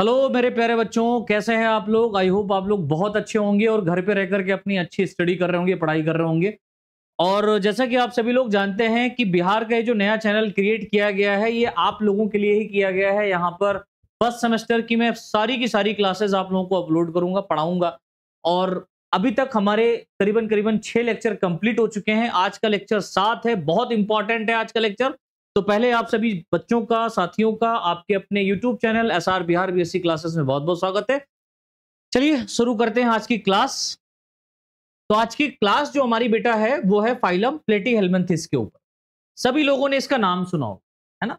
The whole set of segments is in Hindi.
हेलो मेरे प्यारे बच्चों कैसे हैं आप लोग आई होप आप लोग बहुत अच्छे होंगे और घर पे रह करके अपनी अच्छी स्टडी कर रहे होंगे पढ़ाई कर रहे होंगे और जैसा कि आप सभी लोग जानते हैं कि बिहार का ये जो नया चैनल क्रिएट किया गया है ये आप लोगों के लिए ही किया गया है यहाँ पर फर्स्ट सेमेस्टर की मैं सारी की सारी क्लासेज आप लोगों को अपलोड करूंगा पढ़ाऊंगा और अभी तक हमारे करीबन करीबन छः लेक्चर कंप्लीट हो चुके हैं आज का लेक्चर सात है बहुत इंपॉर्टेंट है आज का लेक्चर तो पहले आप सभी बच्चों का साथियों का आपके अपने YouTube channel S R Bihar C classes में बहुत बहुत स्वागत है चलिए शुरू करते हैं आज की क्लास तो आज की क्लास जो हमारी बेटा है वो है फाइलम प्लेटी हेलमेंथिस के ऊपर सभी लोगों ने इसका नाम सुना होगा है ना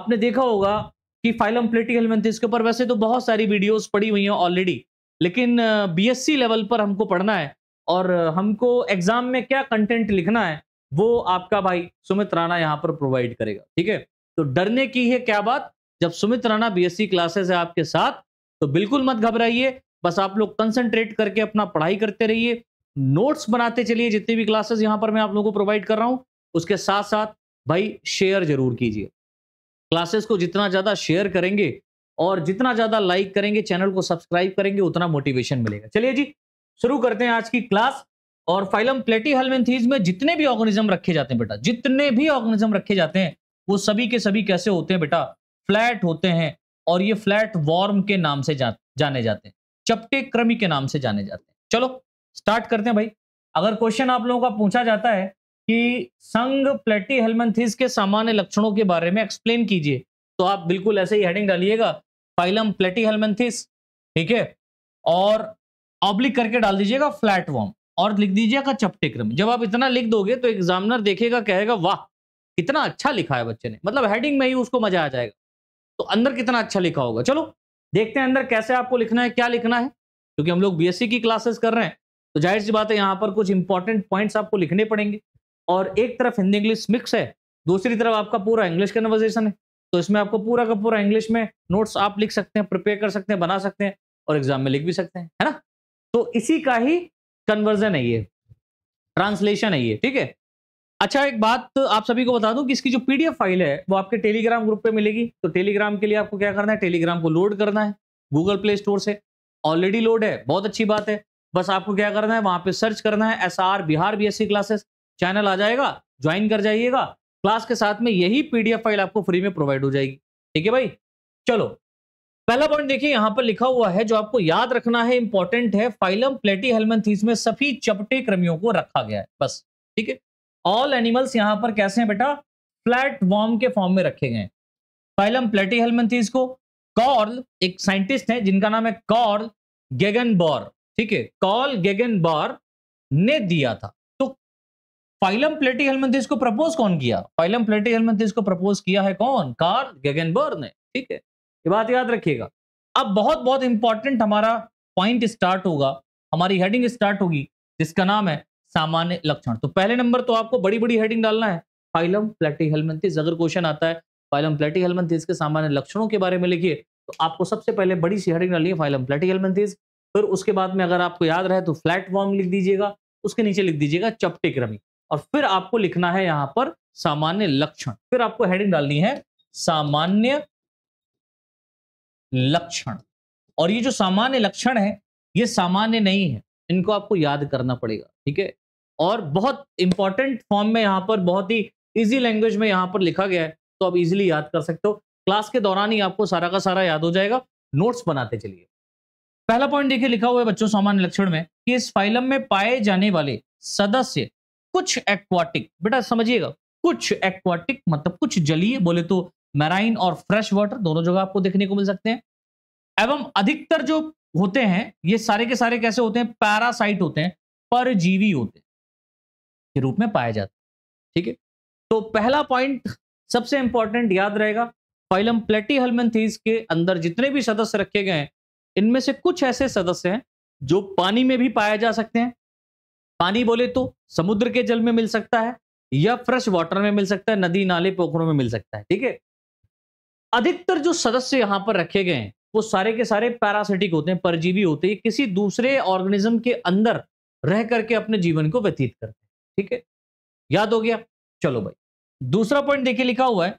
आपने देखा होगा कि फाइलम प्लेटी हेलमेंथिस के ऊपर वैसे तो बहुत सारी वीडियोज़ पड़ी हुई हैं ऑलरेडी लेकिन बी लेवल पर हमको पढ़ना है और हमको एग्जाम में क्या कंटेंट लिखना है वो आपका भाई सुमित राणा यहाँ पर प्रोवाइड करेगा ठीक है तो डरने की है क्या बात जब सुमित राणा बीएससी क्लासेस है आपके साथ तो बिल्कुल मत घबराइए बस आप लोग कंसंट्रेट करके अपना पढ़ाई करते रहिए नोट्स बनाते चलिए जितनी भी क्लासेस यहाँ पर मैं आप लोगों को प्रोवाइड कर रहा हूँ उसके साथ साथ भाई शेयर जरूर कीजिए क्लासेस को जितना ज़्यादा शेयर करेंगे और जितना ज़्यादा लाइक करेंगे चैनल को सब्सक्राइब करेंगे उतना मोटिवेशन मिलेगा चलिए जी शुरू करते हैं आज की क्लास और फाइलम प्लेटी हेलमेंथीज में जितने भी ऑर्गेनिज्म रखे जाते हैं बेटा जितने भी ऑर्गेनिज्म रखे जाते हैं वो सभी के सभी कैसे होते हैं बेटा फ्लैट होते हैं और ये फ्लैट वॉर्म के नाम से जा, जाने जाते हैं चपटे क्रमी के नाम से जाने जाते हैं चलो स्टार्ट करते हैं भाई अगर क्वेश्चन आप लोगों का पूछा जाता है कि संग प्लेटी हेलमेंथिस के सामान्य लक्षणों के बारे में एक्सप्लेन कीजिए तो आप बिल्कुल ऐसे ही हेडिंग डालिएगा फाइलम प्लेटी हेलमेंथिस ठीक है और ऑब्लिक करके डाल दीजिएगा फ्लैट वॉर्म और लिख दीजिएगा चपटे क्रम जब आप इतना लिख दोगे तो एग्जामिनर देखेगा कहेगा वाह कितना अच्छा लिखा है बच्चे ने मतलब हेडिंग में ही उसको मजा आ जाएगा तो अंदर कितना अच्छा लिखा होगा चलो देखते हैं अंदर कैसे आपको लिखना है क्या लिखना है क्योंकि हम लोग बीएससी की क्लासेस कर रहे हैं तो जाहिर सी बात है यहाँ पर कुछ इंपॉर्टेंट पॉइंट्स आपको लिखने पड़ेंगे और एक तरफ हिंदी इंग्लिश मिक्स है दूसरी तरफ आपका पूरा इंग्लिश कन्वर्जेशन है तो इसमें आपको पूरा का पूरा इंग्लिश में नोट्स आप लिख सकते हैं प्रिपेयर कर सकते हैं बना सकते हैं और एग्जाम में लिख भी सकते हैं है ना तो इसी का ही कन्वर्जन है ये ट्रांसलेशन है ये ठीक है अच्छा एक बात आप सभी को बता दूं कि इसकी जो पीडीएफ फाइल है वो आपके टेलीग्राम ग्रुप पे मिलेगी तो टेलीग्राम के लिए आपको क्या करना है टेलीग्राम को लोड करना है गूगल प्ले स्टोर से ऑलरेडी लोड है बहुत अच्छी बात है बस आपको क्या करना है वहां पे सर्च करना है S R Bihar BSc classes channel आ जाएगा ज्वाइन कर जाइएगा क्लास के साथ में यही पीडीएफ फाइल आपको फ्री में प्रोवाइड हो जाएगी ठीक है भाई चलो पहला पॉइंट देखिए यहां पर लिखा हुआ है जो आपको याद रखना है इंपॉर्टेंट है फाइलम प्लेटी हेलमेंथीस में सभी चपटे क्रमियों को रखा गया है बस ठीक है ऑल एनिमल्स यहां पर कैसे हैं बेटा फ्लैट वॉर्म के फॉर्म में रखे गए फाइलम प्लेटी हेलमेंथीस को कॉर्ल एक साइंटिस्ट है जिनका नाम है कॉर्ल गेगन ठीक है कॉल गेगन बॉर ने दिया था तो फाइलम प्लेटी हेलमेंथीस को प्रपोज कौन किया फाइलम प्लेटी हेलमेंथीस को प्रपोज किया है कौन कार्ल गेगन ने ठीक है ये बात याद रखिएगा अब बहुत बहुत इंपॉर्टेंट हमारा पॉइंट स्टार्ट होगा हमारी हेडिंग स्टार्ट होगी जिसका नाम है सामान्य लक्षण तो पहले नंबर तो आपको बड़ी बड़ी हेडिंग डालना है फाइलम प्लेटी हेलमेंथिस अगर क्वेश्चन आता है फाइलम प्लेटी हेलमेंथिस के सामान्य लक्षणों के बारे में लिखिए तो आपको सबसे पहले बड़ी सी हेडिंग डालनी है फाइलम प्लेटी हेलमेंथिस फिर उसके बाद में अगर आपको याद रहे तो फ्लैट वॉर्म लिख दीजिएगा उसके नीचे लिख दीजिएगा चपटे क्रमी और फिर आपको लिखना है यहाँ पर सामान्य लक्षण फिर आपको हेडिंग डालनी है सामान्य लक्षण और ये जो सामान्य लक्षण है ये सामान्य नहीं है इनको आपको याद करना पड़ेगा ठीक है और बहुत इंपॉर्टेंट फॉर्म में यहाँ पर बहुत ही इजी लैंग्वेज में यहाँ पर लिखा गया है तो आप इजीली याद कर सकते हो क्लास के दौरान ही आपको सारा का सारा याद हो जाएगा नोट्स बनाते चलिए पहला पॉइंट देखिए लिखा हुआ है बच्चों सामान्य लक्षण में कि इस फाइलम में पाए जाने वाले सदस्य कुछ एक्वाटिक बेटा समझिएगा कुछ एक्वाटिक मतलब कुछ जलीय बोले तो मैराइन और फ्रेश वाटर दोनों जगह आपको देखने को मिल सकते हैं एवं अधिकतर जो होते हैं ये सारे के सारे कैसे होते हैं पैरासाइट होते हैं परजीवी होते हैं के रूप में पाए जाते हैं ठीक है तो पहला पॉइंट सबसे इंपॉर्टेंट याद रहेगा फाइलम प्लेटी हलमेंथीज के अंदर जितने भी सदस्य रखे गए हैं इनमें से कुछ ऐसे सदस्य हैं जो पानी में भी पाए जा सकते हैं पानी बोले तो समुद्र के जल में मिल सकता है या फ्रेश वाटर में मिल सकता है नदी नाले पोखरों में मिल सकता है ठीक है अधिकतर जो सदस्य यहां पर रखे गए हैं वो सारे के सारे पैरासिटिक होते हैं परजीवी होते हैं किसी दूसरे ऑर्गेनिज्म के अंदर रह करके अपने जीवन को व्यतीत करते हैं ठीक है याद हो गया चलो भाई दूसरा पॉइंट देखिए लिखा हुआ है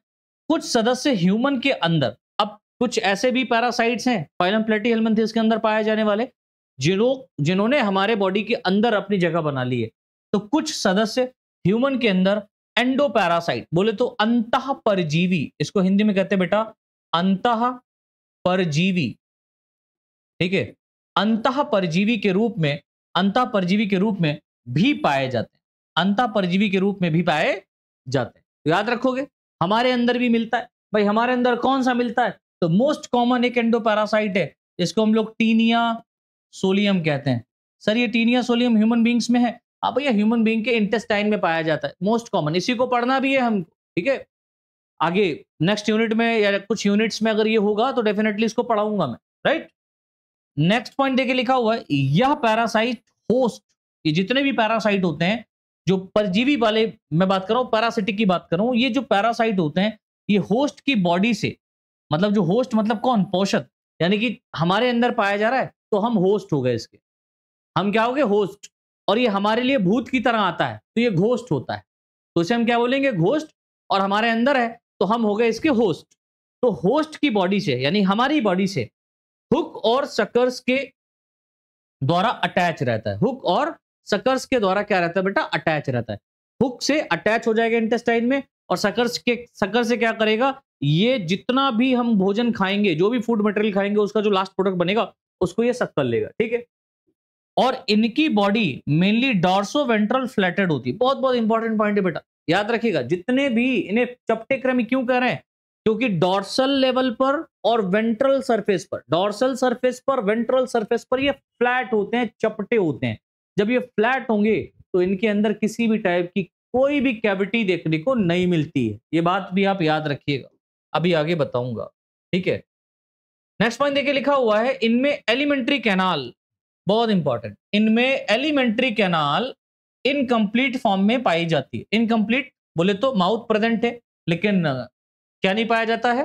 कुछ सदस्य ह्यूमन के अंदर अब कुछ ऐसे भी पैरासाइट्स हैं फाइलम प्लेटी हेलमेंथिस के अंदर पाए जाने वाले जिन्हों जिन्होंने हमारे बॉडी के अंदर अपनी जगह बना ली है तो कुछ सदस्य ह्यूमन के अंदर एंडोपैरासाइट बोले तो अंत परजीवी इसको हिंदी में कहते हैं बेटा अंत परजीवी ठीक है अंत परजीवी के रूप में अंत परजीवी के रूप में भी पाए जाते हैं अंत परजीवी के रूप में भी पाए जाते हैं तो याद रखोगे हमारे अंदर भी मिलता है भाई हमारे अंदर कौन सा मिलता है तो मोस्ट कॉमन एक एंडोपैरासाइट है इसको हम लोग टीनिया सोलियम कहते हैं सर ये टीनिया सोलियम ह्यूमन बींग्स में है अब हाँ भैया ह्यूमन बींग के इंटेस्टाइन में पाया जाता है मोस्ट कॉमन इसी को पढ़ना भी है हम ठीक है आगे नेक्स्ट यूनिट में या कुछ यूनिट्स में अगर ये होगा तो डेफिनेटली इसको पढ़ाऊंगा मैं राइट नेक्स्ट पॉइंट देखिए लिखा हुआ है यह पैरासाइट होस्ट ये जितने भी पैरासाइट होते हैं जो परजीवी वाले मैं बात कर रहा हूँ पैरासिटिक की बात कर रहा हूँ ये जो पैरासाइट होते हैं ये होस्ट की बॉडी से मतलब जो होस्ट मतलब कौन पोषक यानी कि हमारे अंदर पाया जा रहा है तो हम होस्ट हो गए इसके हम क्या हो गए होस्ट और ये हमारे लिए भूत की तरह आता है तो ये घोष्ट होता है तो इसे हम क्या बोलेंगे घोष्ट और हमारे अंदर है तो हम हो गए इसके होस्ट तो होस्ट की बॉडी से यानी हमारी बॉडी से हुक और सकर्स के द्वारा अटैच रहता है हुक और सकर्स के द्वारा क्या रहता है बेटा अटैच रहता है हुक से अटैच हो जाएगा इंटेस्टाइन में और सकर्स के सकर से क्या करेगा ये जितना भी हम भोजन खाएंगे जो भी फूड मटेरियल खाएंगे उसका जो लास्ट प्रोडक्ट बनेगा उसको ये सक कर लेगा ठीक है और इनकी body mainly dorso ventral flattened होती है बहुत बहुत इंपॉर्टेंट पॉइंट है बेटा याद रखिएगा जितने भी इन्हें चपटे क्रमी क्यों कह रहे हैं क्योंकि डॉर्सल लेवल पर और वेंट्रल सरफेस पर डॉर्सल सरफेस पर वेंट्रल सरफेस पर ये फ्लैट होते हैं चपटे होते हैं जब ये फ्लैट होंगे तो इनके अंदर किसी भी टाइप की कोई भी कैविटी देखने को नहीं मिलती है ये बात भी आप याद रखिएगा अभी आगे बताऊंगा ठीक है नेक्स्ट पॉइंट देखिए लिखा हुआ है इनमें एलिमेंट्री कैनाल बहुत इंपॉर्टेंट इनमें एलिमेंट्री कैनाल इनकम्प्लीट फॉर्म में पाई जाती है इनकम्प्लीट बोले तो माउथ प्रेजेंट है लेकिन क्या नहीं पाया जाता है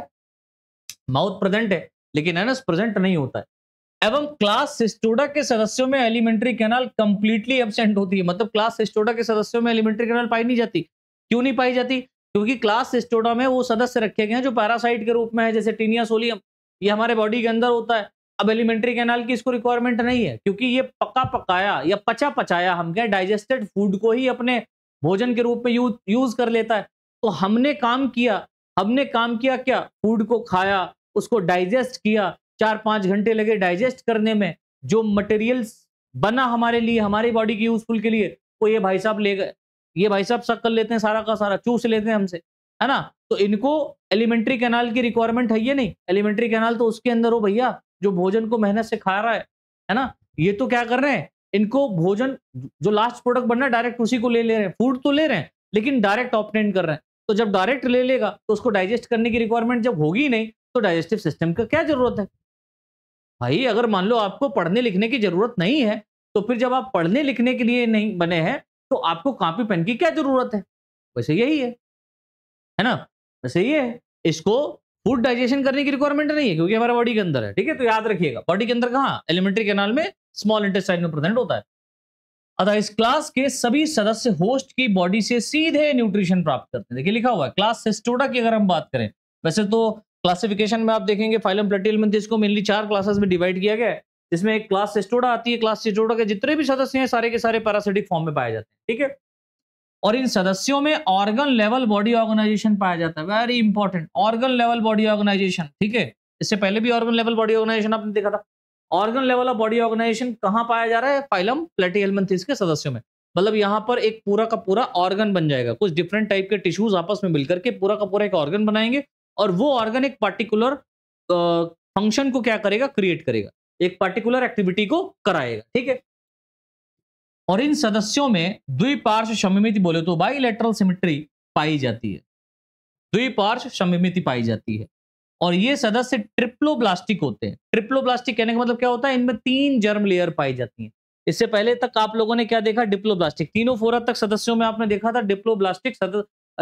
माउथ प्रेजेंट है लेकिन एनस प्रेजेंट नहीं होता है एवं क्लास सिस्टोडा के सदस्यों में एलिमेंट्री कैनाल कंप्लीटली एबसेंट होती है मतलब क्लास सिस्टोडा के सदस्यों में एलिमेंट्री कैनाल पाई नहीं जाती क्यों नहीं पाई जाती क्योंकि क्लास सिस्टोडा में वो सदस्य रखे गए हैं जो पैरासाइट के रूप में है जैसे टीनिया सोलियम ये हमारे बॉडी के अंदर होता है अब एलिमेंट्री कैनाल की इसको रिक्वायरमेंट नहीं है क्योंकि ये पका पकाया या पचा पचाया हम क्या डाइजेस्टेड फूड को ही अपने भोजन के रूप में यूज यूज कर लेता है तो हमने काम किया हमने काम किया क्या फूड को खाया उसको डाइजेस्ट किया चार पाँच घंटे लगे डाइजेस्ट करने में जो मटेरियल्स बना हमारे लिए हमारी बॉडी की यूजफुल के लिए वो ये भाई साहब ले गए ये भाई साहब सक कर लेते हैं सारा का सारा चूस लेते हैं हमसे है ना तो इनको एलिमेंट्री कैनाल की रिक्वायरमेंट है ये नहीं एलिमेंट्री कैनाल तो उसके अंदर हो भैया जो भोजन को मेहनत से खा रहा है है ना ये तो क्या कर रहे हैं इनको भोजन जो लास्ट प्रोडक्ट बनना डायरेक्ट उसी को ले ले रहे हैं फूड तो ले रहे हैं लेकिन डायरेक्ट ऑपरेंट कर रहे हैं तो जब डायरेक्ट ले लेगा तो उसको डाइजेस्ट करने की रिक्वायरमेंट जब होगी नहीं तो डाइजेस्टिव सिस्टम का क्या जरूरत है भाई अगर मान लो आपको पढ़ने लिखने की जरूरत नहीं है तो फिर जब आप पढ़ने लिखने के लिए नहीं बने हैं तो आपको कापी पेन की क्या जरूरत है वैसे यही है है ना वैसे ये है इसको फूड डाइजेशन करने की रिक्वायरमेंट नहीं है क्योंकि हमारा बॉडी के अंदर है ठीक है तो याद रखिएगा बॉडी के अंदर कहाँ एलिमेंट्री कैनाल में स्मॉल इंटेस्टाइन में प्रेजेंट होता है अतः इस क्लास के सभी सदस्य होस्ट की बॉडी से सीधे न्यूट्रिशन प्राप्त करते हैं देखिए लिखा हुआ है क्लास सेस्टोडा की अगर हम बात करें वैसे तो क्लासिफिकेशन में आप देखेंगे फाइलम में इसको मेनली चार क्लासेस में डिवाइड किया गया है जिसमें एक क्लास सेस्टोडा आती है क्लास सिस्टोडा के जितने भी सदस्य हैं सारे के सारे पैरासिटिक फॉर्म में पाए जाते हैं ठीक है और इन सदस्यों में ऑर्गन लेवल बॉडी ऑर्गेनाइजेशन पाया जाता है very important organ level body organisation ठीक है इससे पहले भी ऑर्गन लेवल बॉडी ऑर्गेनाइजेशन आपने देखा था organ level of body organisation कहाँ पाया जा रहा है फाइलम प्लेटी हेलमेंथिस के सदस्यों में मतलब यहाँ पर एक पूरा का पूरा ऑर्गन बन जाएगा कुछ डिफरेंट टाइप के टिश्यूज आपस में मिलकर के पूरा का पूरा एक ऑर्गन बनाएंगे और वो ऑर्गन एक पार्टिकुलर फंक्शन को क्या करेगा क्रिएट करेगा एक पार्टिकुलर एक्टिविटी को कराएगा ठीक है और इन सदस्यों में द्विपार्श सममिति बोले तो बाई सिमिट्री पाई जाती है द्विपार्श समिति पाई जाती है और ये सदस्य ट्रिप्लोब्लास्टिक होते हैं ट्रिप्लोब्लास्टिक कहने का मतलब क्या होता है इनमें तीन जर्म लेयर पाई जाती है इससे पहले तक आप लोगों ने क्या देखा डिप्लोब्लास्टिक तीनों फोरा तक सदस्यों में आपने देखा था डिप्लोब्लास्टिक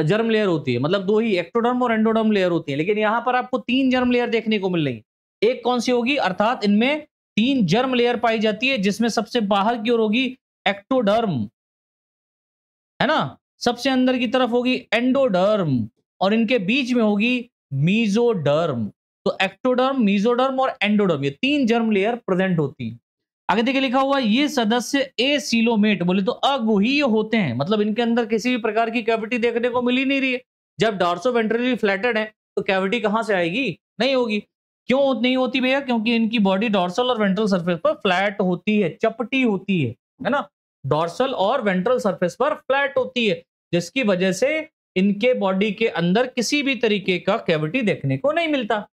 जर्म लेयर होती है मतलब दो ही एक्टोडर्म और एंडोडर्म लेयर होती है लेकिन यहाँ पर आपको तीन जर्म लेयर देखने को मिल रही है एक कौन सी होगी अर्थात इनमें तीन जर्म लेयर पाई जाती है जिसमें सबसे बाहर की ओर होगी एक्टोडर्म है ना सबसे अंदर की तरफ होगी एंडोडर्म और इनके बीच में होगी मीजोडर्म तो एक्टोडर्म मीजोडर्म और एंडोडर्म ये तीन जर्म लेयर प्रेजेंट होती है आगे देखिए लिखा हुआ ये सदस्य ए सीलोमेट बोले तो अगुहीय होते हैं मतलब इनके अंदर किसी भी प्रकार की कैविटी देखने को मिली नहीं रही है जब डार्सो वेंट्रली फ्लैटेड है तो कैविटी कहां से आएगी नहीं होगी क्यों नहीं होती भैया क्योंकि इनकी बॉडी डॉर्सल और वेंट्रल सर्फेस पर फ्लैट होती है चपटी होती है है ना डॉर्सल और वेंट्रल सरफेस पर फ्लैट होती है जिसकी वजह से इनके बॉडी के अंदर किसी भी तरीके का कैविटी देखने को नहीं मिलता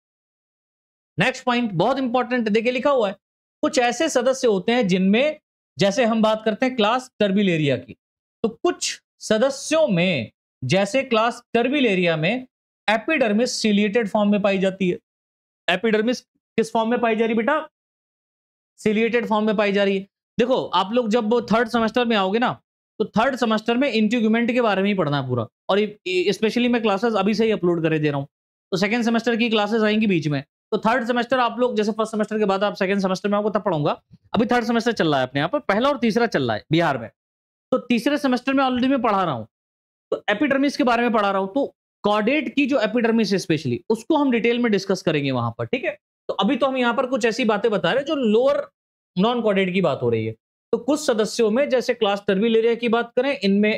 नेक्स्ट पॉइंट बहुत इंपॉर्टेंट देखिए लिखा हुआ है कुछ ऐसे सदस्य होते हैं जिनमें जैसे हम बात करते हैं क्लास टर्बिल एरिया की तो कुछ सदस्यों में जैसे क्लास टर्बिल एरिया में एपिडर्मिस सिलिएटेड फॉर्म में पाई जाती है एपिडर्मिस किस फॉर्म में पाई जा रही बेटा सिलिएटेड फॉर्म में पाई जा रही है देखो आप लोग जब थर्ड सेमेस्टर में आओगे ना तो थर्ड सेमेस्टर में इंट्यूगमेंट के बारे में ही पढ़ना है पूरा और स्पेशली मैं क्लासेस अभी से ही अपलोड करे दे रहा हूँ तो सेकेंड सेमेस्टर की क्लासेस आएंगी बीच में तो थर्ड सेमेस्टर आप लोग जैसे फर्स्ट सेमेस्टर के बाद आप सेकंड सेमेस्टर में आओगे तब पढ़ूंगा अभी थर्ड सेमेस्टर चल रहा है अपने यहाँ पर पहला और तीसरा चल रहा है बिहार में तो तीसरे सेमेस्टर में ऑलरेडी मैं पढ़ा रहा हूँ तो एपिडर्मिस के बारे में पढ़ा रहा हूँ तो कॉर्डेट की जो एपिडर्मिस स्पेशली उसको हम डिटेल में डिस्कस करेंगे वहां पर ठीक है तो अभी तो हम यहाँ पर कुछ ऐसी बातें बता रहे हैं जो लोअर नॉन कॉर्डेट की बात हो रही है तो कुछ सदस्यों में जैसे क्लास टर्बिलेरिया की बात करें इनमें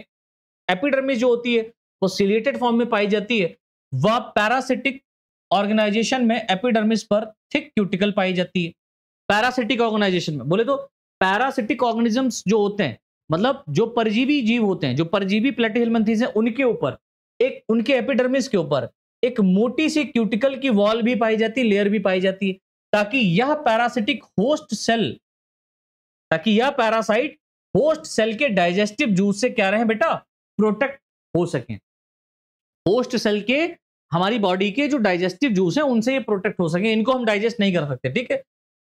एपिडर्मिस जो होती है वो सिलेटेड फॉर्म में पाई जाती है वह पैरासिटिक ऑर्गेनाइजेशन में एपिडर्मिस पर थिक क्यूटिकल पाई जाती है पैरासिटिक ऑर्गेनाइजेशन में बोले तो पैरासिटिक ऑर्गेनिजम्स जो होते हैं मतलब जो परजीवी जीव होते हैं जो परजीवी प्लेटिलमेंथीज हैं उनके ऊपर एक उनके एपिडर्मिस के ऊपर एक मोटी सी क्यूटिकल की वॉल भी पाई जाती है लेयर भी पाई जाती है ताकि यह पैरासिटिक होस्ट सेल ताकि यह पैरासाइट होस्ट सेल के डाइजेस्टिव जूस से क्या रहे बेटा प्रोटेक्ट हो सके होस्ट सेल के हमारी बॉडी के जो डाइजेस्टिव जूस है उनसे ये प्रोटेक्ट हो सके इनको हम डाइजेस्ट नहीं कर सकते ठीक है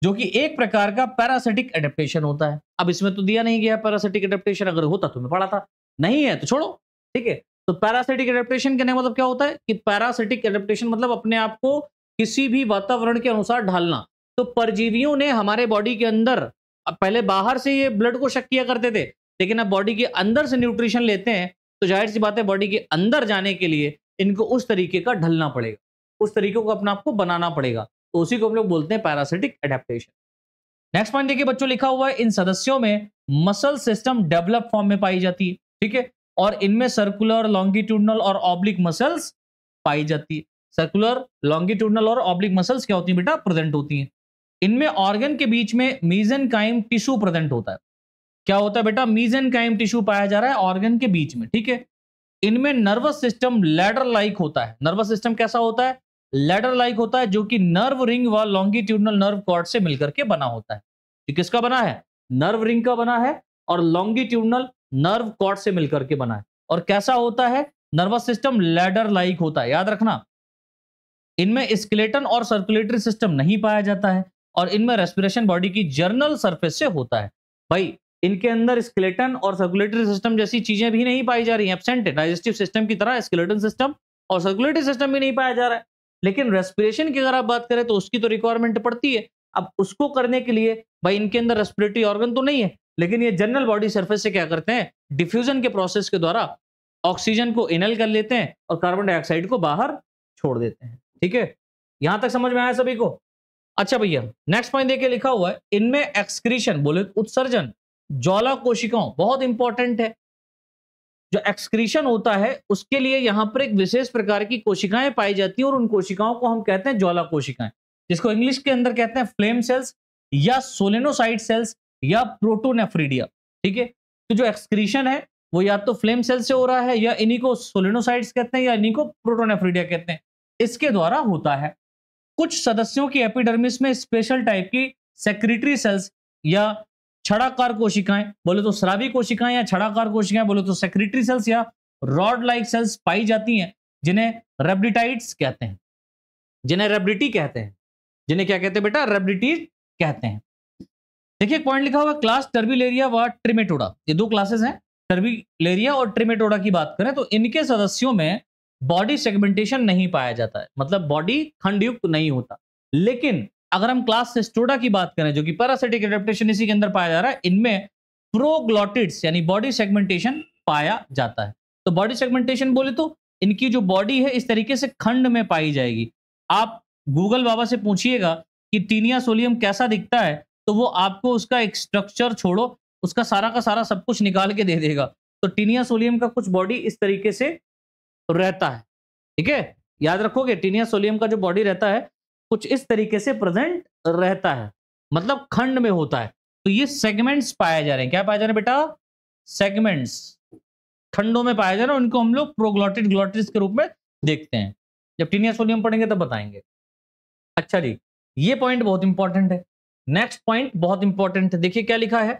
जो कि एक प्रकार का पैरासिटिक एडेप्टेशन होता है अब इसमें तो दिया नहीं गया पैरासिटिक एडेप्टेशन अगर होता तो मैं पढ़ा था नहीं है तो छोड़ो ठीक है तो पैरासिटिक एडेप्टेशन कहने का मतलब क्या होता है कि पैरासिटिक एडेप्टेशन मतलब अपने आप को किसी भी वातावरण के अनुसार ढालना तो परजीवियों ने हमारे बॉडी के अंदर अब पहले बाहर से ये ब्लड को शक किया करते थे लेकिन अब बॉडी के अंदर से न्यूट्रिशन लेते हैं तो जाहिर सी बात है बॉडी के अंदर जाने के लिए इनको उस तरीके का ढलना पड़ेगा उस तरीके को अपना आपको बनाना पड़ेगा तो उसी को हम लोग बोलते हैं पैरासिटिक एडेप्टेशन नेक्स्ट पॉइंट देखिए बच्चों लिखा हुआ है इन सदस्यों में मसल सिस्टम डेवलप फॉर्म में पाई जाती है ठीक है और इनमें सर्कुलर लॉन्गिट्यूडनल और ऑब्लिक मसल्स पाई जाती है सर्कुलर लॉन्गिट्यूडनल और ऑब्लिक मसल्स क्या होती है बेटा प्रेजेंट होती हैं इनमें ऑर्गन के बीच में मीजन काइम टिश्यू प्रेजेंट होता है क्या होता है बेटा मीजन काइम टिश्यू पाया जा रहा है ऑर्गन के बीच में ठीक है इनमें नर्वस सिस्टम लेडर लाइक होता है नर्वस सिस्टम कैसा होता है लेडर लाइक होता है जो कि नर्व रिंग व लॉन्गिट्यूडनल नर्व कॉर्ड से मिलकर के बना होता है ये किसका बना है नर्व रिंग का बना है और लॉन्गिट्यूडनल नर्व कॉर्ड से मिलकर के बना है और कैसा होता है नर्वस सिस्टम लेडर लाइक होता है याद रखना इनमें स्केलेटन और सर्कुलेटरी सिस्टम नहीं पाया जाता है और इनमें रेस्पिरेशन बॉडी की जर्नल सरफेस से होता है भाई इनके अंदर स्केलेटन और सर्कुलेटरी सिस्टम जैसी चीजें भी नहीं पाई जा रही हैं एबसेंट है डाइजेस्टिव सिस्टम की तरह स्केलेटन सिस्टम और सर्कुलेटरी सिस्टम भी नहीं पाया जा रहा है लेकिन रेस्पिरेशन की अगर आप बात करें तो उसकी तो रिक्वायरमेंट पड़ती है अब उसको करने के लिए भाई इनके अंदर रेस्पिरेटरी ऑर्गन तो नहीं है लेकिन ये जनरल बॉडी सर्फेस से क्या करते हैं डिफ्यूजन के प्रोसेस के द्वारा ऑक्सीजन को इनल कर लेते हैं और कार्बन डाइऑक्साइड को बाहर छोड़ देते हैं ठीक है यहां तक समझ में आया सभी को अच्छा भैया नेक्स्ट पॉइंट देखिए लिखा हुआ है इनमें एक्सक्रीशन बोले उत्सर्जन ज्वाला कोशिकाओं बहुत इंपॉर्टेंट है जो एक्सक्रीशन होता है उसके लिए यहां पर एक विशेष प्रकार की कोशिकाएं पाई जाती हैं और उन कोशिकाओं को हम कहते हैं ज्वाला कोशिकाएं जिसको इंग्लिश के अंदर कहते हैं फ्लेम सेल्स या सोलेनोसाइड सेल्स या प्रोटोनेफ्रीडिया ठीक है तो जो एक्सक्रीशन है वो या तो फ्लेम सेल से हो रहा है या इन्हीं को सोलेनोसाइड्स कहते हैं या इन्हीं को प्रोटोनेफ्रीडिया कहते हैं इसके द्वारा होता है कुछ सदस्यों की एपिडर्मिस में स्पेशल टाइप की सेक्रेटरी सेल्स या छड़ाकार कोशिकाएं बोले तो श्रावी कोशिकाएं या छड़ाकार कोशिकाएं बोले तो सेक्रेटरी सेल्स या रॉड लाइक सेल्स पाई जाती हैं जिन्हें रेबडिटाइट्स कहते हैं जिन्हें रेबडिटी कहते हैं जिन्हें क्या कहते हैं बेटा रेबडिटी कहते हैं देखिए पॉइंट लिखा हुआ क्लास टर्बिलेरिया व ट्रिमेटोडा ये दो क्लासेस हैं टर्बिलेरिया और ट्रिमेटोडा की बात करें तो इनके सदस्यों में बॉडी सेगमेंटेशन नहीं पाया जाता है मतलब बॉडी खंडयुक्त नहीं होता लेकिन अगर हम क्लास सेस्टोडा की बात करें जो कि पैरासिटिक एडेप्टेशन इसी के अंदर पाया जा रहा है इनमें प्रोग्लॉटिड्स यानी बॉडी सेगमेंटेशन पाया जाता है तो बॉडी सेगमेंटेशन बोले तो इनकी जो बॉडी है इस तरीके से खंड में पाई जाएगी आप गूगल बाबा से पूछिएगा कि टीनिया सोलियम कैसा दिखता है तो वो आपको उसका एक स्ट्रक्चर छोड़ो उसका सारा का सारा सब कुछ निकाल के दे देगा तो टीनिया सोलियम का कुछ बॉडी इस तरीके से रहता है ठीक है याद रखोगे टीनिया सोलियम का जो बॉडी रहता है कुछ इस तरीके से प्रेजेंट रहता है मतलब खंड में होता है तो ये सेगमेंट्स पाए जा रहे हैं क्या पाए जा रहे हैं बेटा सेगमेंट्स खंडों में पाए जा रहे हैं उनको हम लोग प्रोग्लॉटेड ग्लॉटिस के रूप में देखते हैं जब टीनिया सोलियम पढ़ेंगे तब बताएंगे अच्छा जी ये पॉइंट बहुत इंपॉर्टेंट है नेक्स्ट पॉइंट बहुत इंपॉर्टेंट है देखिए क्या लिखा है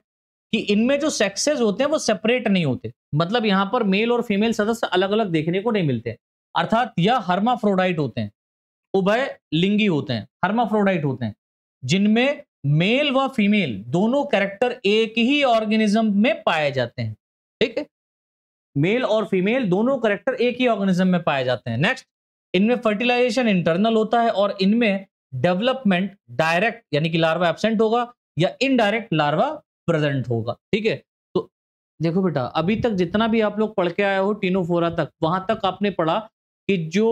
कि इनमें जो सेक्सेस होते हैं वो सेपरेट नहीं होते मतलब यहाँ पर मेल और फीमेल सदस्य अलग अलग देखने को नहीं मिलते अर्थात यह हर्माफ्रोडाइट होते हैं उभय लिंगी होते हैं हर्माफ्रोडाइट होते हैं जिनमें मेल व फीमेल दोनों कैरेक्टर एक ही ऑर्गेनिज्म में पाए जाते हैं ठीक है मेल और फीमेल दोनों कैरेक्टर एक ही ऑर्गेनिज्म में पाए जाते हैं नेक्स्ट इनमें फर्टिलाइजेशन इंटरनल होता है और इनमें डेवलपमेंट डायरेक्ट यानी कि लार्वा एबसेंट होगा या इनडायरेक्ट लार्वा प्रेजेंट होगा ठीक है तो देखो बेटा अभी तक जितना भी आप लोग पढ़ के आए हो टीनोफोरा तक वहां तक आपने पढ़ा कि जो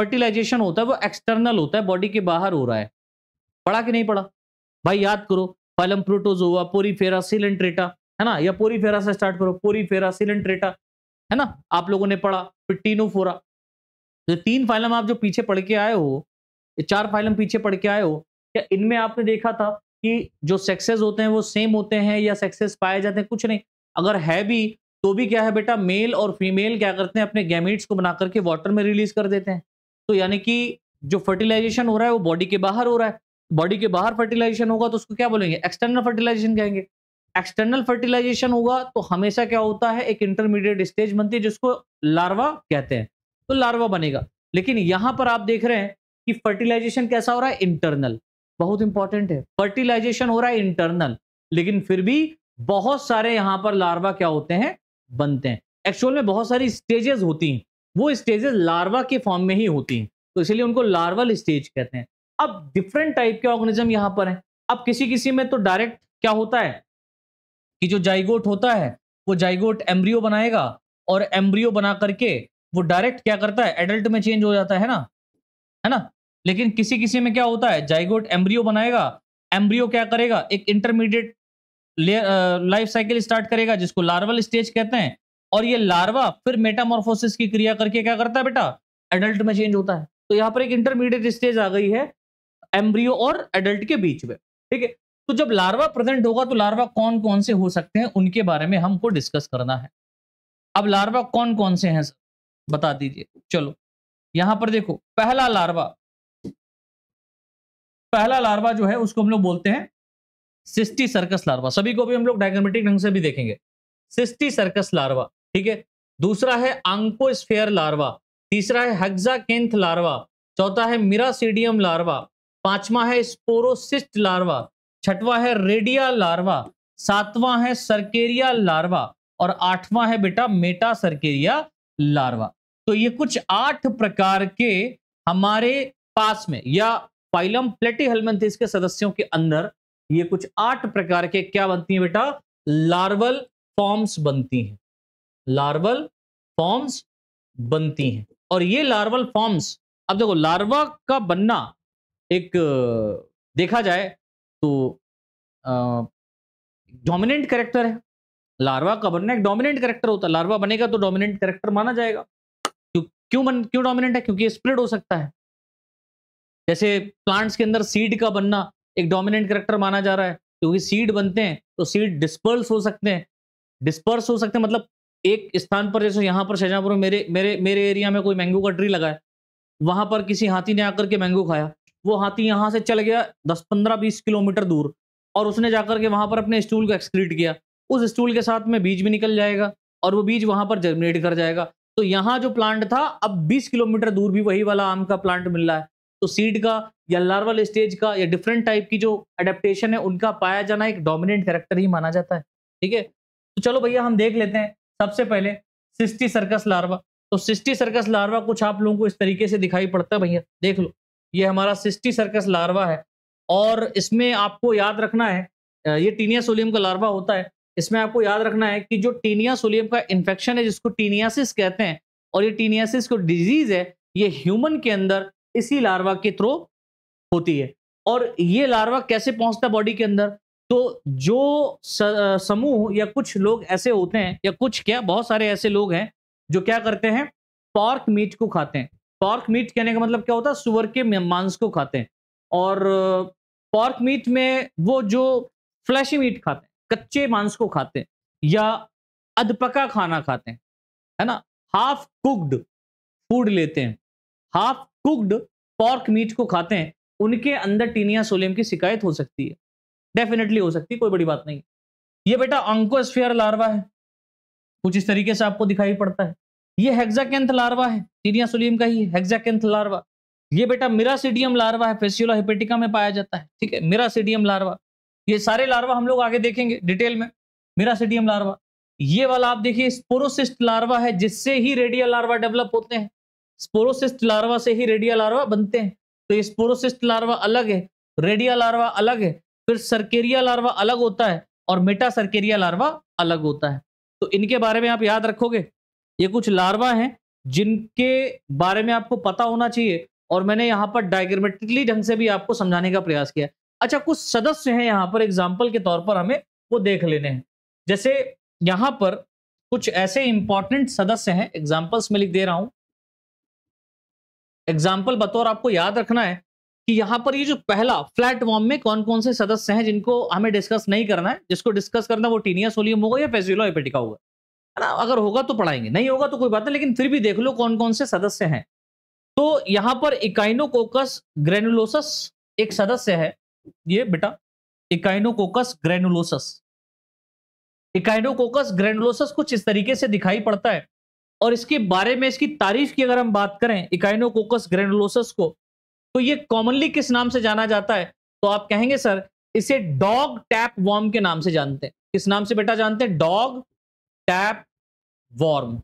फर्टिलाइजेशन होता है वो एक्सटर्नल होता है बॉडी के बाहर हो रहा है पढ़ा कि नहीं पढ़ा भाई याद करो पालम पोरी फेरा सिलेंट्रेटा है ना या पोरी फेरा से स्टार्ट करो पोरी फेरा सिलेंट्रेटा है ना आप लोगों ने पढ़ा फिर टीनोफोरा तो तीन फाइलम आप जो पीछे पढ़ के आए हो चार फाइलम पीछे पढ़ के आए हो क्या इनमें आपने देखा था कि जो सक्सेस होते हैं वो सेम होते हैं या सक्सेस पाए जाते हैं कुछ नहीं अगर है भी तो भी क्या है बेटा मेल और फीमेल क्या करते हैं अपने गैमिट्स को बना करके वाटर में रिलीज कर देते हैं तो यानी कि जो फर्टिलाइजेशन हो रहा है वो बॉडी के बाहर हो रहा है बॉडी के बाहर फर्टिलाइजेशन होगा तो उसको क्या बोलेंगे एक्सटर्नल फर्टिलाइजेशन कहेंगे एक्सटर्नल फर्टिलाइजेशन होगा तो हमेशा क्या होता है एक इंटरमीडिएट स्टेज बनती है जिसको लार्वा कहते हैं तो लार्वा बनेगा लेकिन यहां पर आप देख रहे हैं कि फर्टिलाइजेशन कैसा हो रहा है इंटरनल बहुत इंपॉर्टेंट है फर्टिलाइजेशन हो रहा है इंटरनल लेकिन फिर भी बहुत सारे यहाँ पर लार्वा क्या होते हैं बनते हैं एक्चुअल में बहुत सारी स्टेजेस होती हैं वो स्टेजेस लार्वा के फॉर्म में ही होती हैं तो इसलिए उनको लार्वल स्टेज कहते हैं अब डिफरेंट टाइप के ऑर्गेनिज्म यहाँ पर हैं अब किसी किसी में तो डायरेक्ट क्या होता है कि जो जाइगोट होता है वो जाइगोट एम्ब्रियो बनाएगा और एम्ब्रियो बना करके वो डायरेक्ट क्या करता है एडल्ट में चेंज हो जाता है ना है ना लेकिन किसी किसी में क्या होता है जाइगोट एम्ब्रियो बनाएगा एम्ब्रियो क्या करेगा एक इंटरमीडिएट लाइफ साइकिल स्टार्ट करेगा जिसको लार्वल स्टेज कहते हैं और ये लार्वा फिर मेटामोरफोसिस की क्रिया करके क्या करता है बेटा एडल्ट में चेंज होता है तो यहाँ पर एक इंटरमीडिएट स्टेज आ गई है एम्ब्रियो और एडल्ट के बीच में ठीक है तो जब लार्वा प्रेजेंट होगा तो लार्वा कौन कौन से हो सकते हैं उनके बारे में हमको डिस्कस करना है अब लार्वा कौन कौन से हैं सर बता दीजिए चलो यहां पर देखो पहला लार्वा पहला लार्वा जो है उसको हम लोग बोलते हैं सिस्टी सर्कस लार्वा सभी को भी हम लोग डायग्रामेटिक ढंग से भी देखेंगे सिस्टी सर्कस लार्वा ठीक है दूसरा है आंको लार्वा तीसरा है हेक्साकेंथ लार्वा चौथा है मिरासीडियम लार्वा पांचवा है स्पोरोसिस्ट लार्वा छठवा है रेडिया लार्वा सातवां है सर्केरिया लार्वा और आठवां है बेटा मेटा सर्केरिया लार्वा तो ये कुछ आठ प्रकार के हमारे पास में या फाइलम प्लेटी हेलमेंथिस के सदस्यों के अंदर ये कुछ आठ प्रकार के क्या बनती है बेटा लार्वल फॉर्म्स बनती हैं लार्वल फॉर्म्स बनती हैं और ये लार्वल फॉर्म्स अब देखो लार्वा का बनना एक देखा जाए तो डोमिनेंट करेक्टर है लार्वा का बनना एक डोमिनेंट करेक्टर होता है लार्वा बनेगा तो डोमिनेंट करेक्टर माना जाएगा क्यों क्यों बन क्यों डोमिनेंट है क्योंकि स्प्रेड हो सकता है जैसे प्लांट्स के अंदर सीड का बनना एक डोमिनेंट करेक्टर माना जा रहा है क्योंकि सीड बनते हैं तो सीड डिस्पर्स हो सकते हैं डिस्पर्स हो सकते हैं मतलब एक स्थान पर जैसे यहाँ पर शाहजहाँपुर में मेरे मेरे मेरे एरिया में कोई मैंगो का ट्री लगा है वहाँ पर किसी हाथी ने आकर के मैंगो खाया वो हाथी यहाँ से चल गया दस पंद्रह बीस किलोमीटर दूर और उसने जाकर के वहाँ पर अपने स्टूल को एक्सक्रीट किया उस स्टूल के साथ में बीज भी निकल जाएगा और वो बीज वहाँ पर जर्मिनेट कर जाएगा तो यहाँ जो प्लांट था अब बीस किलोमीटर दूर भी वही वाला आम का प्लांट मिल रहा है तो सीड का या लार्वल स्टेज का या डिफरेंट टाइप की जो एडेप्टेशन है उनका पाया जाना एक डोमिनेंट कैरेक्टर ही माना जाता है ठीक है तो चलो भैया हम देख लेते हैं सबसे पहले सिस्टी सर्कस लार्वा तो सिस्टी सर्कस लार्वा कुछ आप लोगों को इस तरीके से दिखाई पड़ता है भैया देख लो ये हमारा सिस्टी सर्कस लार्वा है और इसमें आपको याद रखना है ये टीनिया सोलियम का लार्वा होता है इसमें आपको याद रखना है कि जो टीनिया सोलियम का इन्फेक्शन है जिसको टीनियासिस कहते हैं और ये टीनियासिस को डिजीज है ये ह्यूमन के अंदर इसी लार्वा के थ्रू होती है और ये लार्वा कैसे पहुंचता है बॉडी के अंदर तो जो समूह या कुछ लोग ऐसे होते हैं या कुछ क्या बहुत सारे ऐसे लोग हैं जो क्या करते हैं पॉर्क मीट को खाते हैं पॉर्क मीट कहने का मतलब क्या होता है सुअर के मांस को खाते हैं और पॉर्क मीट में वो जो फ्लैशी मीट खाते हैं कच्चे मांस को खाते हैं या अधपका खाना खाते हैं है ना हाफ कुक्ड फूड लेते हैं हाफ कुक्ड पॉर्क मीट को खाते हैं उनके अंदर टीनिया सोलियम की शिकायत हो सकती है डेफिनेटली हो सकती है कोई बड़ी बात नहीं ये बेटा ऑंकोस्फियर लार्वा है कुछ इस तरीके से आपको दिखाई पड़ता है ये हेक्जाकेंथ लार्वा है टीनिया सोलियम का ही हेक्जाकेंथ लार्वा ये बेटा मिरासीडियम लार्वा है फेसियोला हिपेटिका में पाया जाता है ठीक है मिरासीडियम लार्वा ये सारे लार्वा हम लोग आगे देखेंगे डिटेल में मिरासीडियम लार्वा ये वाला आप देखिए स्पोरोसिस्ट लार्वा है जिससे ही रेडिया लार्वा डेवलप होते हैं स्पोरोसिस्ट लार्वा से ही रेडिया लार्वा बनते हैं तो ये स्पोरोसिस्ट लार्वा अलग है रेडिया लार्वा अलग है फिर सरकेरिया लार्वा अलग होता है और मेटा सरकेरिया लार्वा अलग होता है तो इनके बारे में आप याद रखोगे ये कुछ लार्वा हैं जिनके बारे में आपको पता होना चाहिए और मैंने यहाँ पर डायग्रामेटिकली ढंग से भी आपको समझाने का प्रयास किया अच्छा कुछ सदस्य हैं यहाँ पर एग्जाम्पल के तौर पर हमें वो देख लेने हैं जैसे यहाँ पर कुछ ऐसे इंपॉर्टेंट सदस्य हैं एग्जाम्पल्स में लिख दे रहा हूँ एग्जाम्पल बतौर आपको याद रखना है कि यहाँ पर ये जो पहला फ्लैट वॉर्म में कौन कौन से सदस्य हैं जिनको हमें डिस्कस नहीं करना है जिसको डिस्कस करना है वो टीनिया सोलियम होगा या फेसिलो एपेटिका होगा है ना अगर होगा तो पढ़ाएंगे नहीं होगा तो कोई बात नहीं लेकिन फिर भी देख लो कौन कौन से सदस्य हैं तो यहाँ पर इकाइनोकोकस ग्रेनुलोसस एक सदस्य है ये बेटा इकाइनोकोकस ग्रेनुलोसस इकाइनोकोकस ग्रेनुलोसस कुछ इस तरीके से दिखाई पड़ता है और इसके बारे में इसकी तारीफ की अगर हम बात करें इकाइनोकोकस ग्रेनुलोसस को तो ये कॉमनली किस नाम से जाना जाता है तो आप कहेंगे सर इसे डॉग टैप वॉर्म के नाम से जानते हैं किस नाम से बेटा जानते हैं डॉग टैप वॉर्म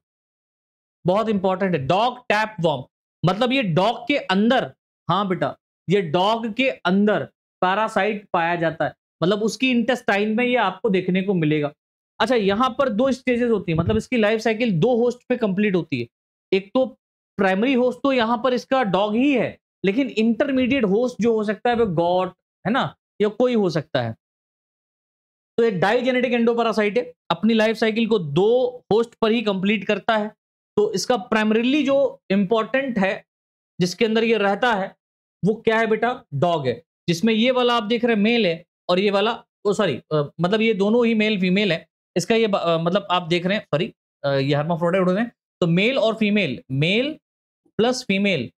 बहुत इंपॉर्टेंट है डॉग टैप वॉर्म मतलब ये डॉग के अंदर हाँ बेटा ये डॉग के अंदर पैरासाइट पाया जाता है मतलब उसकी इंटेस्टाइन में ये आपको देखने को मिलेगा अच्छा यहाँ पर दो स्टेजेस होती है मतलब इसकी लाइफ साइकिल दो होस्ट पे कंप्लीट होती है एक तो प्राइमरी होस्ट तो यहाँ पर इसका डॉग ही है लेकिन इंटरमीडिएट होस्ट जो हो सकता है वो गॉड है ना या कोई हो सकता है तो ये डाइजेनेटिक एंडोपरासाइट है अपनी लाइफ साइकिल को दो होस्ट पर ही कंप्लीट करता है तो इसका प्राइमरीली जो इंपॉर्टेंट है जिसके अंदर ये रहता है वो क्या है बेटा डॉग है जिसमें ये वाला आप देख रहे हैं मेल है और ये वाला ओ सॉरी मतलब ये दोनों ही मेल फीमेल है इसका ये आ, मतलब आप देख रहे हैं सॉरी ये हर्माफ्रोडाइट उन्होंने तो मेल और फीमेल मेल प्लस फीमेल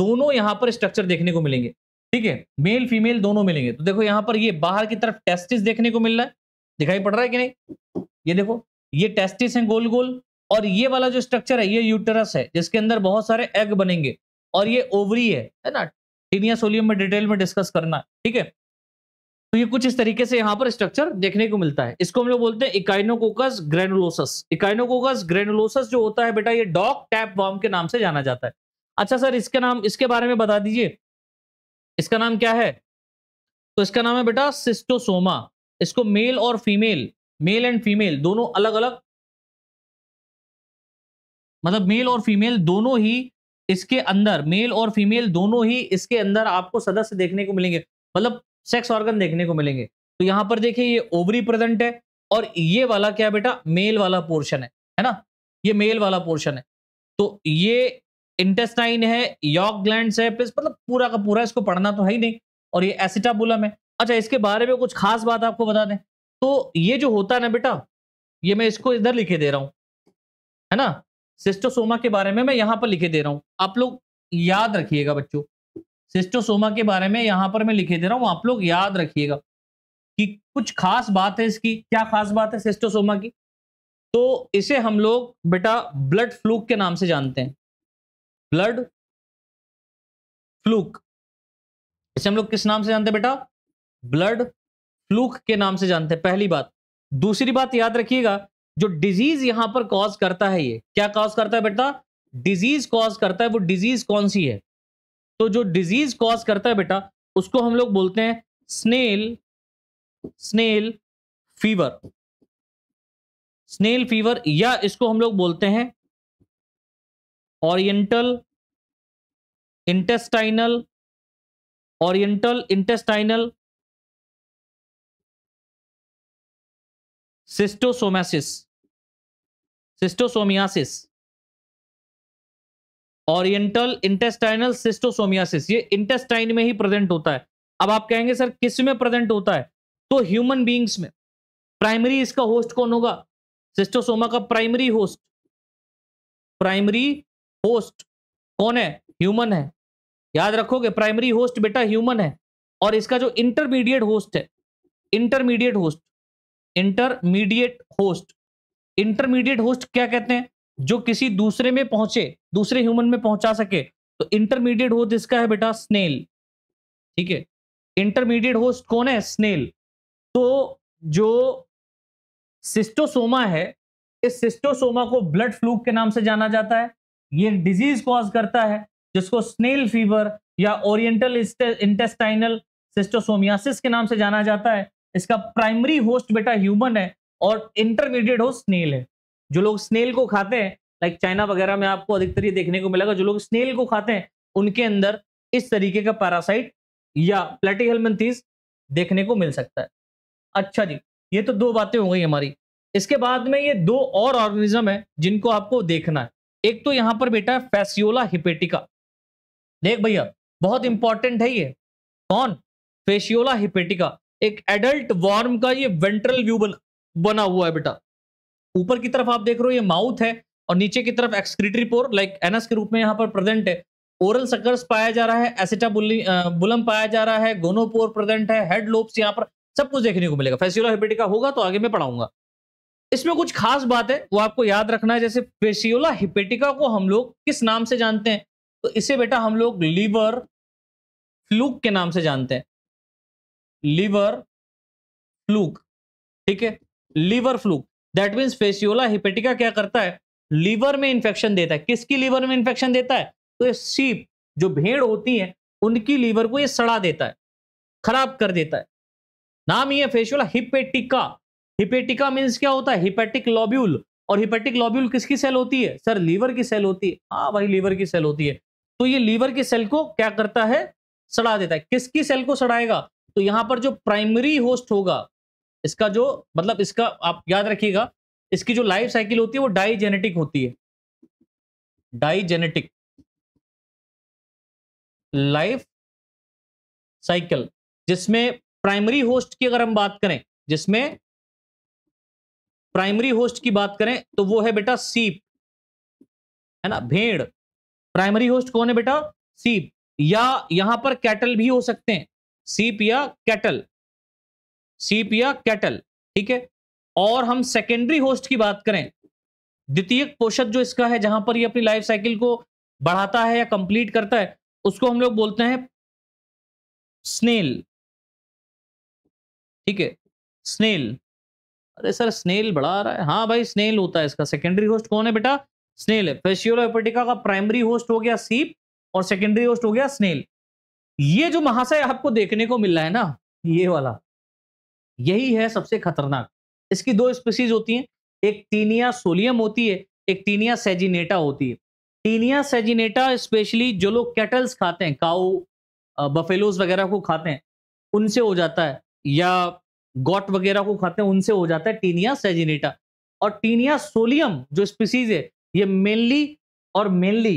दोनों यहां पर स्ट्रक्चर देखने को मिलेंगे ठीक है मेल फीमेल दोनों मिलेंगे तो देखो यहां पर ये बाहर की तरफ टेस्टिस देखने को मिल रहा है दिखाई पड़ रहा है कि नहीं ये देखो ये टेस्टिस हैं गोल गोल और ये वाला जो स्ट्रक्चर है ये यूटरस है जिसके अंदर बहुत सारे एग बनेंगे और ये ओवरी है है ना टीनिया सोलियम में डिटेल में डिस्कस करना ठीक है तो ये कुछ इस तरीके से यहाँ पर स्ट्रक्चर देखने को मिलता है इसको हम लोग बोलते हैं इकाइनोकोकस ग्रेनुलोसस इकाइनोकोकस ग्रेनुलोसस जो होता है बेटा ये डॉग टैप वॉर्म के नाम से जाना जाता है अच्छा सर इसके नाम इसके बारे में बता दीजिए इसका नाम क्या है तो इसका नाम है बेटा सिस्टोसोमा इसको मेल और फीमेल मेल एंड फीमेल दोनों अलग अलग मतलब मेल और फीमेल दोनों ही इसके अंदर मेल और फीमेल दोनों ही इसके अंदर आपको सदस्य देखने को मिलेंगे मतलब सेक्स ऑर्गन देखने को मिलेंगे तो यहाँ पर देखिए ये ओवरी प्रेजेंट है और ये वाला क्या बेटा मेल वाला पोर्शन है है ना ये मेल वाला पोर्शन है तो ये इंटेस्टाइन है यॉक ग्लैंड है मतलब पूरा का पूरा इसको पढ़ना तो है ही नहीं और ये एसिटाबुलम है अच्छा इसके बारे में कुछ खास बात आपको बता दें तो ये जो होता है ना बेटा ये मैं इसको इधर लिखे दे रहा हूँ है ना सिस्टोसोमा के बारे में मैं यहाँ पर लिखे दे रहा हूँ आप लोग याद रखिएगा बच्चों सिस्टोसोमा के बारे में यहाँ पर मैं लिखे दे रहा हूँ आप लोग याद रखिएगा कि कुछ खास बात है इसकी क्या खास बात है सिस्टोसोमा की तो इसे हम लोग बेटा ब्लड फ्लूक के नाम से जानते हैं ब्लड फ्लूक इसे हम लोग किस नाम से जानते हैं बेटा ब्लड फ्लूक के नाम से जानते हैं पहली बात दूसरी बात याद रखिएगा जो डिजीज यहां पर कॉज करता है ये क्या कॉज करता है बेटा डिजीज कॉज करता है वो डिजीज कौन सी है तो जो डिजीज कॉज करता है बेटा उसको हम लोग बोलते हैं snail snail fever snail fever या इसको हम लोग बोलते हैं oriental intestinal oriental intestinal schistosomiasis schistosomiasis oriental intestinal schistosomiasis ये इंटेस्टाइन में ही प्रेजेंट होता है अब आप कहेंगे सर किस में प्रेजेंट होता है तो ह्यूमन बींग्स में प्राइमरी इसका होस्ट कौन होगा सिस्टोसोमा का प्राइमरी होस्ट प्राइमरी होस्ट कौन है ह्यूमन है याद रखोगे प्राइमरी होस्ट बेटा ह्यूमन है और इसका जो इंटरमीडिएट होस्ट है intermediate host intermediate host intermediate host क्या कहते हैं जो किसी दूसरे में पहुंचे दूसरे ह्यूमन में पहुंचा सके तो इंटरमीडिएट होस्ट इसका है बेटा स्नेल ठीक है इंटरमीडिएट होस्ट कौन है स्नेल तो जो सिस्टोसोमा है इस सिस्टोसोमा को ब्लड फ्लू के नाम से जाना जाता है ये डिजीज कॉज करता है जिसको स्नेल फीवर या ओरिएंटल इंटेस्टाइनल सिस्टोसोमियासिस के नाम से जाना जाता है इसका प्राइमरी होस्ट बेटा ह्यूमन है और इंटरमीडिएट होस्ट स्नेल है जो लोग स्नेल को खाते हैं लाइक चाइना वगैरह में आपको अधिकतर ये देखने को मिलेगा जो लोग स्नेल को खाते हैं उनके अंदर इस तरीके का पैरासाइट या प्लेटिहेलमेंथीज देखने को मिल सकता है अच्छा जी ये तो दो बातें हो गई हमारी इसके बाद में ये दो और ऑर्गेनिज्म है जिनको आपको देखना है एक तो यहाँ पर बेटा है फैसियोला हिपेटिका देख भैया बहुत इंपॉर्टेंट है ये कौन फेसियोला हिपेटिका एक एडल्ट वॉर्म का ये वेंट्रल व्यू बना बना हुआ है बेटा ऊपर की तरफ आप देख रहे हो ये माउथ है और नीचे की तरफ एक्सक्रीटरी पोर लाइक एनस के रूप में यहाँ पर प्रेजेंट है ओरल सकर्स पाया जा रहा है बुलम पाया जा रहा है गोनोपोर प्रेजेंट है हेड लोब्स यहाँ पर सब कुछ देखने को मिलेगा फेसियोला हिपेटिका होगा तो आगे मैं पढ़ाऊंगा इसमें कुछ खास बात है वो आपको याद रखना है जैसे फेसियोला हिपेटिका को हम लोग किस नाम से जानते हैं तो इसे बेटा हम लोग लीवर फ्लूक के नाम से जानते हैं लीवर फ्लूक ठीक है liver fluke that means fasciola hepatica क्या करता है लीवर में इन्फेक्शन देता है किसकी लीवर में इन्फेक्शन देता है तो ये सीप जो भेड़ होती है उनकी लीवर को ये सड़ा देता है खराब कर देता है नाम ये फेसियोला हिपेटिका हिपेटिका मीन्स क्या होता है हिपेटिक लॉब्यूल और हिपेटिक लॉब्यूल किसकी सेल होती है सर लीवर की सेल होती है हाँ भाई लीवर की सेल होती है तो ये लीवर की सेल को क्या करता है सड़ा देता है किसकी सेल को सड़ाएगा तो यहाँ पर जो प्राइमरी होस्ट होगा इसका जो मतलब इसका आप याद रखिएगा इसकी जो लाइफ साइकिल होती है वो डाइजेनेटिक होती है डाइजेनेटिक लाइफ साइकिल जिसमें प्राइमरी होस्ट की अगर हम बात करें जिसमें प्राइमरी होस्ट की बात करें तो वो है बेटा सीप है ना भेड़ प्राइमरी होस्ट कौन है बेटा सीप या यहां पर कैटल भी हो सकते हैं सीप या कैटल सीप या कैटल ठीक है और हम सेकेंडरी होस्ट की बात करें द्वितीय पोषक जो इसका है जहां पर ये अपनी लाइफ साइकिल को बढ़ाता है या कंप्लीट करता है उसको हम लोग बोलते हैं स्नेल ठीक है स्नेल अरे सर स्नेल बढ़ा रहा है हाँ भाई स्नेल होता है इसका सेकेंडरी होस्ट कौन है बेटा स्नेल है फेशियोलोपेटिका का प्राइमरी होस्ट हो गया सीप और सेकेंडरी होस्ट हो गया स्नेल ये जो महाशय आपको देखने को मिल रहा है ना ये वाला यही है सबसे खतरनाक इसकी दो स्पीसीज होती हैं एक टीनिया सोलियम होती है एक टीनिया सेजिनेटा होती है टीनिया सेजिनेटा स्पेशली जो लोग कैटल्स खाते हैं काऊ बफेलोज वगैरह को खाते हैं उनसे हो जाता है या गॉट वगैरह को खाते हैं उनसे हो जाता है टीनिया सेजिनेटा और टीनिया सोलियम जो स्पीसीज है ये मेनली और मेनली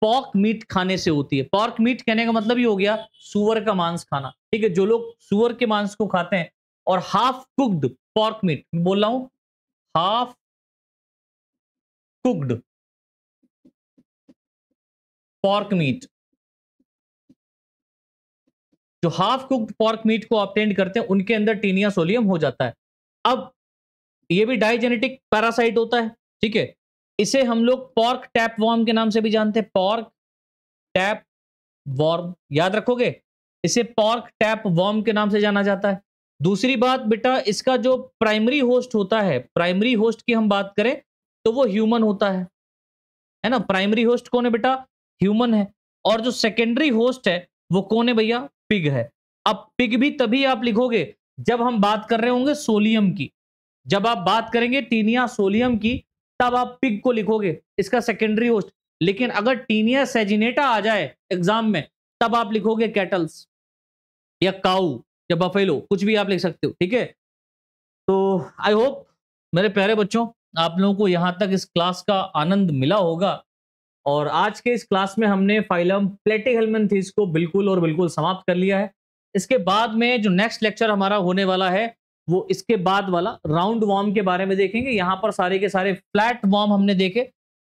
पॉर्क मीट खाने से होती है पॉर्क मीट कहने का मतलब ये हो गया सुअर का मांस खाना ठीक है जो लोग सुअर के मांस को खाते हैं और हाफ कुक्ड पॉर्क मीट बोल रहा हूं हाफ कुक्ड पॉर्क मीट जो हाफ कुक्ड पॉर्क मीट को ऑप्टेंड करते हैं उनके अंदर टीनिया सोलियम हो जाता है अब ये भी डायजेनेटिक पैरासाइट होता है ठीक है इसे हम लोग पॉर्क टैप वॉर्म के नाम से भी जानते हैं पॉर्क टैप वॉर्म याद रखोगे इसे पॉर्क टैप वॉर्म के नाम से जाना जाता है दूसरी बात बेटा इसका जो प्राइमरी होस्ट होता है प्राइमरी होस्ट की हम बात करें तो वो ह्यूमन होता है है ना प्राइमरी होस्ट कौन है बेटा ह्यूमन है और जो सेकेंडरी होस्ट है वो कौन है भैया पिग है अब पिग भी तभी आप लिखोगे जब हम बात कर रहे होंगे सोलियम की जब आप बात करेंगे टीनिया सोलियम की तब आप पिग को लिखोगे इसका सेकेंडरी होस्ट लेकिन अगर टीनिया सेजिनेटा आ जाए एग्जाम में तब आप लिखोगे कैटल्स या काऊ या बफेलो कुछ भी आप लिख सकते हो ठीक है तो आई होप मेरे प्यारे बच्चों आप लोगों को यहाँ तक इस क्लास का आनंद मिला होगा और आज के इस क्लास में हमने फाइलम थीज को बिल्कुल और बिल्कुल समाप्त कर लिया है इसके बाद में जो नेक्स्ट लेक्चर हमारा होने वाला है वो इसके बाद वाला राउंड वॉर्म के बारे में देखेंगे यहाँ पर सारे के सारे फ्लैट वॉर्म हमने देखे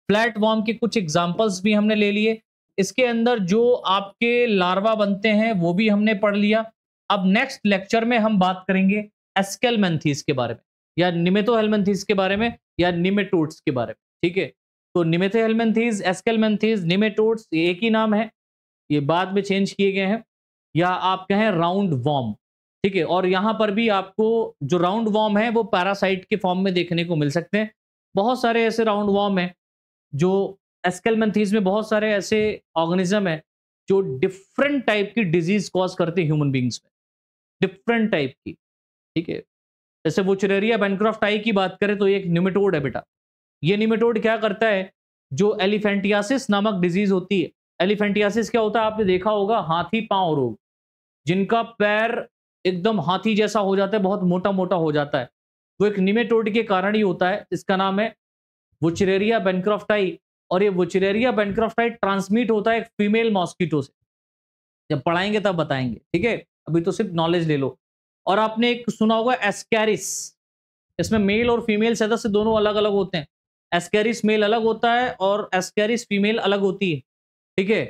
फ्लैट वॉर्म के कुछ एग्जाम्पल्स भी हमने ले लिए इसके अंदर जो आपके लार्वा बनते हैं वो भी हमने पढ़ लिया अब नेक्स्ट लेक्चर में हम बात करेंगे एस्केलमेंथीस के बारे में या निमेथो हेलमेंथीस के बारे में या निमेटोड्स के बारे में ठीक है तो निमेथे हेलमेंथीस एस्केलमेंथीज निमेटोड्स एक ही नाम है ये बाद में चेंज किए गए हैं या आप कहें राउंड वॉर्म ठीक है और यहाँ पर भी आपको जो राउंड वॉर्म है वो पैरासाइट के फॉर्म में देखने को मिल सकते हैं बहुत सारे ऐसे राउंड वॉर्म हैं जो एस्केलमेंथीज में बहुत सारे ऐसे ऑर्गेनिज्म हैं जो डिफरेंट टाइप की डिजीज कॉज करते हैं ह्यूमन बींग्स में डिफरेंट टाइप की ठीक है जैसे वो चुरेरिया बैनक्रॉफ्ट आई की बात करें तो ये एक निमेटोड है बेटा ये निमेटोड क्या करता है जो एलिफेंटियासिस नामक डिजीज होती है एलिफेंटियासिस क्या होता है आपने देखा होगा हाथी पांव रोग जिनका पैर एकदम हाथी जैसा हो जाता है बहुत मोटा मोटा हो जाता है वो एक निमेटोड के कारण ही होता है इसका नाम है वुचरेरिया बेनक्रॉफ्टाई और ये वुचरेरिया बैनक्रॉफ्टाई ट्रांसमिट होता है एक फीमेल मॉस्किटो से जब पढ़ाएंगे तब बताएंगे ठीक है अभी तो सिर्फ नॉलेज ले लो और आपने एक सुना होगा एस्कैरिस इसमें मेल और फीमेल सदस्य दोनों अलग अलग होते हैं एस्कैरिस मेल अलग होता है और एस्कैरिस फीमेल अलग होती है ठीक है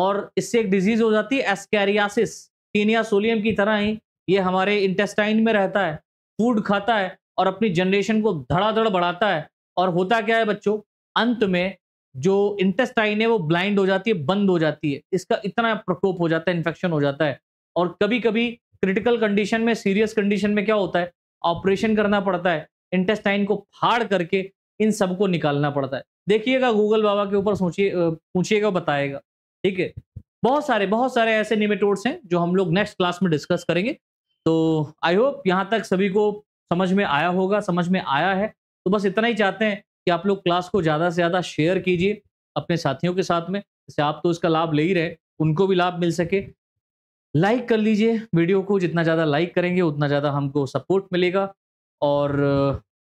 और इससे एक डिजीज हो जाती है एस्कैरियासिस टीनिया सोलियम की तरह ही ये हमारे इंटेस्टाइन में रहता है फूड खाता है और अपनी जनरेशन को धड़ाधड़ बढ़ाता है और होता क्या है बच्चों अंत में जो इंटेस्टाइन है वो ब्लाइंड हो जाती है बंद हो जाती है इसका इतना प्रकोप हो जाता है इन्फेक्शन हो जाता है और कभी कभी क्रिटिकल कंडीशन में सीरियस कंडीशन में क्या होता है ऑपरेशन करना पड़ता है इंटेस्टाइन को फाड़ करके इन सबको निकालना पड़ता है देखिएगा गूगल बाबा के ऊपर सोचिए पूछिएगा बताएगा ठीक है बहुत सारे बहुत सारे ऐसे निमेटोड्स हैं जो हम लोग नेक्स्ट क्लास में डिस्कस करेंगे तो आई होप यहाँ तक सभी को समझ में आया होगा समझ में आया है तो बस इतना ही चाहते हैं कि आप लोग क्लास को ज़्यादा से ज़्यादा शेयर कीजिए अपने साथियों के साथ में जैसे आप तो इसका लाभ ले ही रहे उनको भी लाभ मिल सके लाइक कर लीजिए वीडियो को जितना ज़्यादा लाइक करेंगे उतना ज़्यादा हमको सपोर्ट मिलेगा और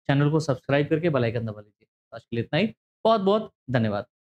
चैनल uh, को सब्सक्राइब करके बेल आइकन दबा लीजिए आज के लिए इतना ही बहुत बहुत धन्यवाद